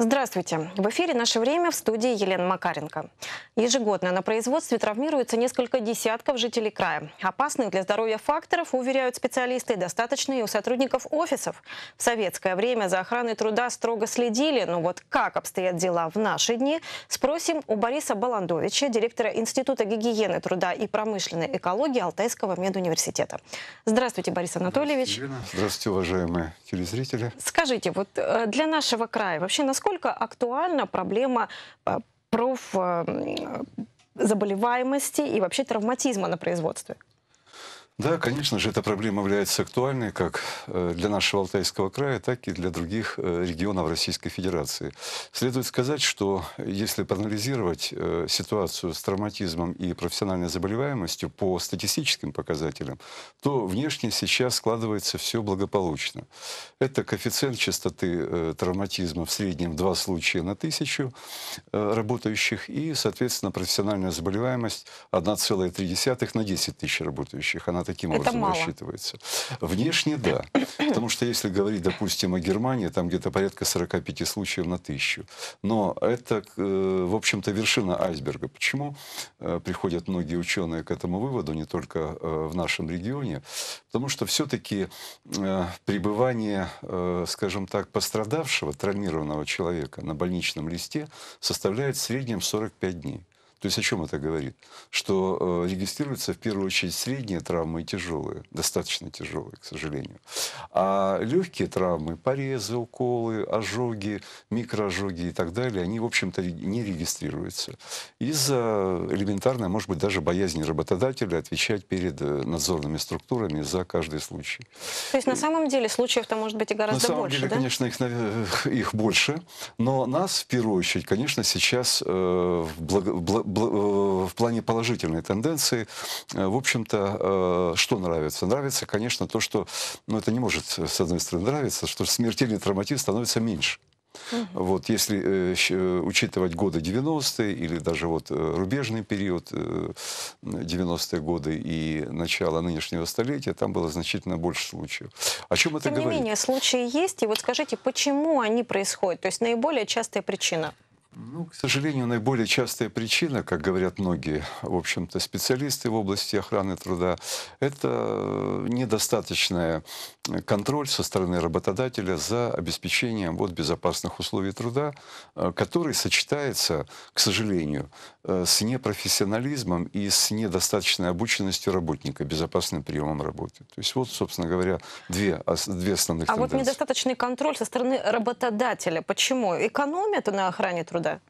Здравствуйте. В эфире «Наше время» в студии Елена Макаренко. Ежегодно на производстве травмируется несколько десятков жителей края. Опасных для здоровья факторов, уверяют специалисты, достаточно и у сотрудников офисов. В советское время за охраной труда строго следили, но вот как обстоят дела в наши дни, спросим у Бориса Баландовича, директора Института гигиены труда и промышленной экологии Алтайского медуниверситета. Здравствуйте, Борис Анатольевич. Здравствуйте, Здравствуйте, уважаемые телезрители. Скажите, вот э, для нашего края вообще насколько насколько актуальна проблема э, проф э, э, заболеваемости и вообще травматизма на производстве? Да, конечно же, эта проблема является актуальной как э, для нашего Алтайского края, так и для других э, регионов Российской Федерации. Следует сказать, что если проанализировать э, ситуацию с травматизмом и профессиональной заболеваемостью по статистическим показателям, то внешне сейчас складывается все благополучно. Это коэффициент частоты травматизма в среднем два случая на тысячу работающих и, соответственно, профессиональная заболеваемость 1,3 на 10 тысяч работающих. Она таким Это образом мало. рассчитывается. Внешне да. Потому что если говорить, допустим, о Германии, там где-то порядка 45 случаев на тысячу. Но это, э, в общем-то, вершина айсберга. Почему э, приходят многие ученые к этому выводу, не только э, в нашем регионе? Потому что все-таки пребывание, скажем так, пострадавшего, травмированного человека на больничном листе составляет в среднем 45 дней. То есть о чем это говорит? Что э, регистрируются в первую очередь средние травмы и тяжелые, достаточно тяжелые, к сожалению. А легкие травмы, порезы, уколы, ожоги, микроожоги и так далее, они, в общем-то, не регистрируются. Из-за элементарной, может быть, даже боязни работодателя отвечать перед э, надзорными структурами за каждый случай. То есть на самом деле случаев-то может быть и гораздо больше. на самом больше, деле, да? конечно, их, их больше, но нас, в первую очередь, конечно, сейчас э, в благо, Э, в плане положительной тенденции, э, в общем-то, э, что нравится? Нравится, конечно, то, что, ну, это не может, с одной стороны, нравиться, что смертельный травматизм становится меньше. Угу. Вот если э, учитывать годы 90-е или даже вот рубежный период э, 90-е годы и начало нынешнего столетия, там было значительно больше случаев. О чем это Тем говорит? Тем не менее, случаи есть, и вот скажите, почему они происходят? То есть наиболее частая причина – ну, к сожалению, наиболее частая причина, как говорят многие, в общем-то, специалисты в области охраны труда, это недостаточный э, контроль со стороны работодателя за обеспечением вот, безопасных условий труда, э, который сочетается, к сожалению, э, с непрофессионализмом и с недостаточной обученностью работника, безопасным приемом работы. То есть вот, собственно говоря, две, две основных а тенденции. вот недостаточный контроль со стороны работодателя. Почему? Экономия-то на охране труда труда?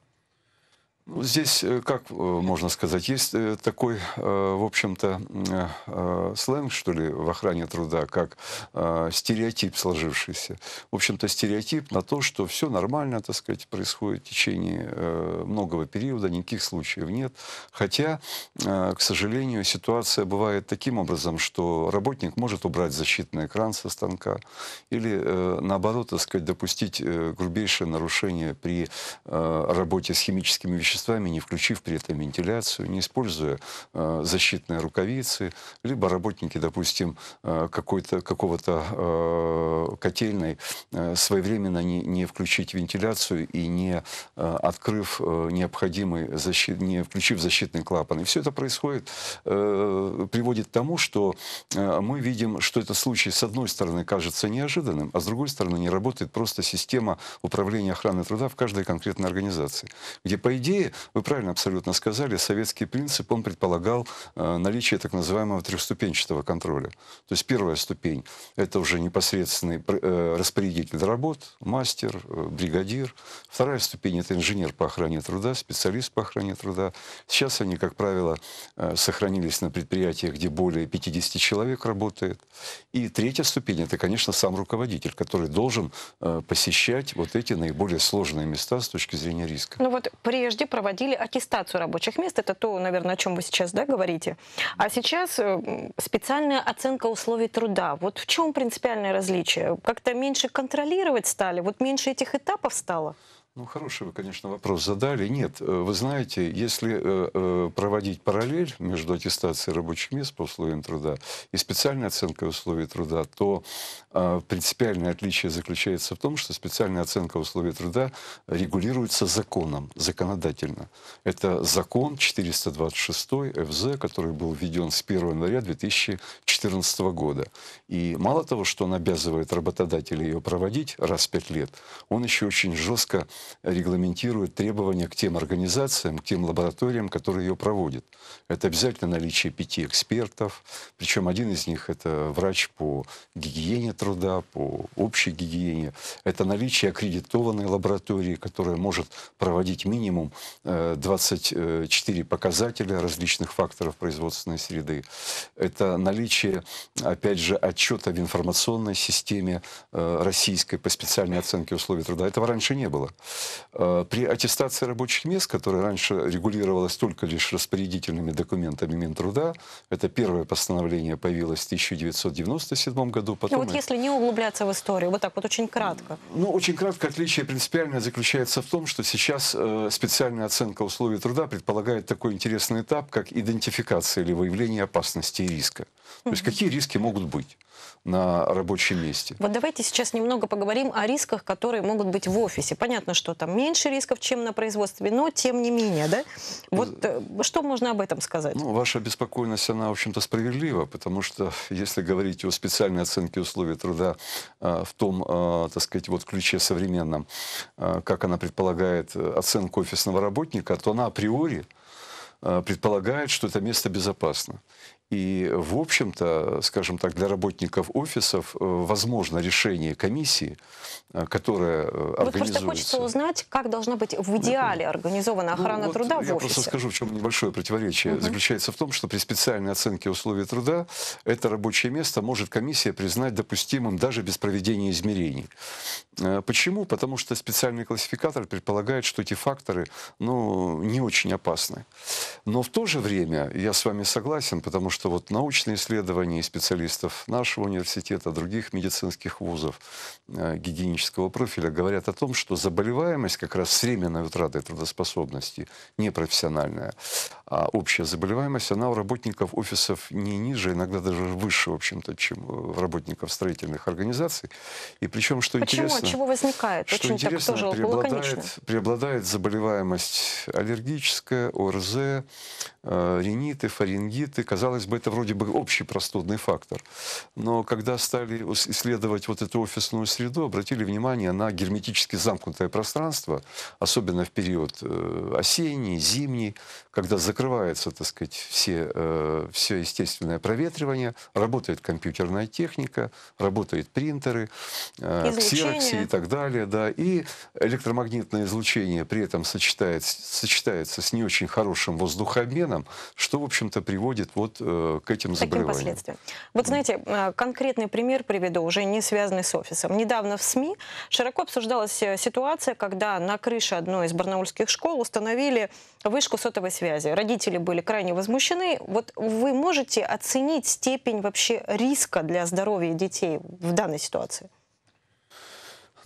здесь, э, как э, можно сказать, есть э, такой, в общем-то, сленг, что ли, в охране труда, как стереотип сложившийся. В общем-то, стереотип на то, что все нормально, так сказать, происходит в течение многого периода, никаких случаев нет. Хотя, к сожалению, ситуация бывает таким образом, что работник может убрать защитный экран со станка или, наоборот, так сказать, допустить грубейшее нарушение при работе с химическими веществами, веществами, не включив при этом вентиляцию, не используя э, защитные рукавицы, либо работники, допустим, э, какой-то, какого-то э, котельной э, своевременно не, не включить вентиляцию и не э, открыв э, необходимый защит, не включив защитный клапан. И все это происходит, э, приводит к тому, что э, мы видим, что этот случай, с одной стороны, кажется неожиданным, а с другой стороны, не работает просто система управления охраны труда в каждой конкретной организации, где, по идее, вы правильно абсолютно сказали, советский принцип, он предполагал э, наличие так называемого трехступенчатого контроля. То есть первая ступень – это уже непосредственный э, распорядитель работ, мастер, э, бригадир. Вторая ступень – это инженер по охране труда, специалист по охране труда. Сейчас они, как правило, сохранились на предприятиях, где более 50 человек работает. И третья ступень – это, конечно, сам руководитель, который должен посещать вот эти наиболее сложные места с точки зрения риска. Ну вот прежде проводили аттестацию рабочих мест. Это то, наверное, о чем вы сейчас да, говорите. А сейчас э, специальная оценка условий труда. Вот в чем принципиальное различие? Как-то меньше контролировать стали? Вот меньше этих этапов стало? Ну, хороший вы, конечно, вопрос задали. Нет, э, вы знаете, если э, э, проводить параллель между аттестацией рабочих мест по условиям труда и специальной оценкой условий труда, то принципиальное отличие заключается в том, что специальная оценка условий труда регулируется законом, законодательно. Это закон 426 ФЗ, который был введен с 1 января 2014 года. И мало того, что он обязывает работодателя ее проводить раз в пять лет, он еще очень жестко регламентирует требования к тем организациям, к тем лабораториям, которые ее проводят. Это обязательно наличие пяти экспертов, причем один из них это врач по гигиене труда, по общей гигиене. Это наличие аккредитованной лаборатории, которая может проводить минимум 24 э, показателя различных факторов производственной среды. Это наличие, опять же, отчета в информационной системе э, российской по специальной оценке условий труда. Этого раньше не было. Э, при аттестации рабочих мест, которая раньше регулировалась только лишь распорядительными документами Минтруда, это первое постановление появилось в 1997 году. Ну, потом... вот если не углубляться в историю, вот так вот очень кратко. Ну, очень кратко отличие принципиальное заключается в том, что сейчас э, специальная оценка условий труда предполагает такой интересный этап, как идентификация или выявление опасности и риска. То есть какие риски могут быть на рабочем месте? Вот давайте сейчас немного поговорим о рисках, которые могут быть в офисе. Понятно, что там меньше рисков, чем на производстве, но тем не менее, да? Вот э, что можно об этом сказать? Ну, ваша беспокойность, она, в общем-то, справедлива, потому что если говорить о специальной оценке условий труда э, в том, э, так сказать, вот ключе современном, как она предполагает оценку офисного работника, то она априори предполагает, что это место безопасно. И, в общем-то, скажем так, для работников офисов э, возможно решение комиссии, э, которая вот э, организуется. Вот просто хочется узнать, как должна быть в идеале организована ну, охрана ну, вот труда в офисе. Я просто скажу, в чем небольшое противоречие. Угу. Заключается в том, что при специальной оценке условий труда это рабочее место может комиссия признать допустимым даже без проведения измерений. Почему? Потому что специальный классификатор предполагает, что эти факторы ну, не очень опасны. Но в то же время я с вами согласен, потому что вот научные исследования специалистов нашего университета, других медицинских вузов э, гигиенического профиля говорят о том, что заболеваемость как раз временной утратой трудоспособности, непрофессиональная, а общая заболеваемость, она у работников офисов не ниже, иногда даже выше, в общем-то, чем у работников строительных организаций. И причем, что Почему? интересно... Почему? чего возникает? Что Очень интересно, тоже преобладает, преобладает заболеваемость аллергическая, ОРЗ, Э, риниты, фарингиты. Казалось бы, это вроде бы общий простудный фактор. Но когда стали исследовать вот эту офисную среду, обратили внимание на герметически замкнутое пространство, особенно в период э, осенний, зимний, когда закрывается, так сказать, все, э, все естественное проветривание, работает компьютерная техника, работают принтеры, ксероксы и так далее. Да, и электромагнитное излучение при этом сочетается, сочетается с не очень хорошим воздухом воздухообменом, что, в общем-то, приводит вот э, к этим заболеваниям. Таким последствиям. Вот знаете, э, конкретный пример приведу, уже не связанный с офисом. Недавно в СМИ широко обсуждалась э, ситуация, когда на крыше одной из барнаульских школ установили вышку сотовой связи. Родители были крайне возмущены. Вот вы можете оценить степень вообще риска для здоровья детей в данной ситуации?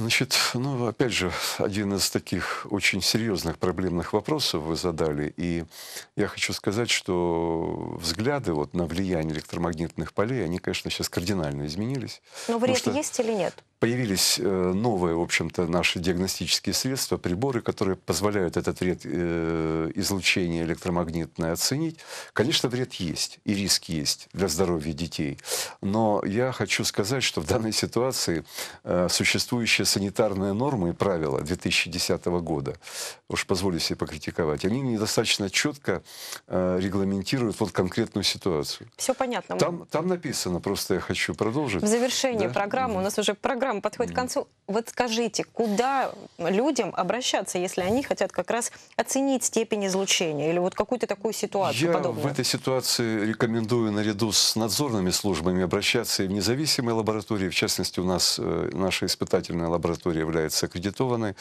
Значит, ну, опять же, один из таких очень серьезных проблемных вопросов вы задали. И я хочу сказать, что взгляды вот на влияние электромагнитных полей, они, конечно, сейчас кардинально изменились. Но вред что... есть или нет? появились э, новые, в общем-то, наши диагностические средства, приборы, которые позволяют этот вред э, излучения электромагнитное оценить. Конечно, вред есть и риск есть для здоровья детей. Но я хочу сказать, что в данной ситуации э, существующие санитарные нормы и правила 2010 года, уж позволю себе покритиковать, они недостаточно четко регламентируют вот конкретную ситуацию. Все понятно. Там, там написано, просто я хочу продолжить. В завершении да? программы у нас уже программа программа подходит к концу. Вот скажите, куда людям обращаться, если они хотят как раз оценить степень излучения или вот какую-то такую ситуацию Я подобную? в этой ситуации рекомендую наряду с надзорными службами обращаться и в независимые лаборатории. В частности, у нас э, наша испытательная лаборатория является аккредитованной.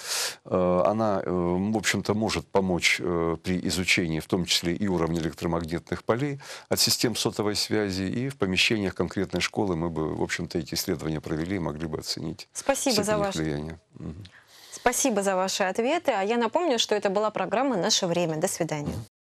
Э, она, э, в общем-то, может помочь при изучении, в том числе и уровня электромагнитных полей от систем сотовой связи, и в помещениях конкретной школы мы бы, в общем-то, эти исследования провели и могли бы оценить оценить. Спасибо за ваше. Угу. Спасибо за ваши ответы. А я напомню, что это была программа «Наше время». До свидания. Угу.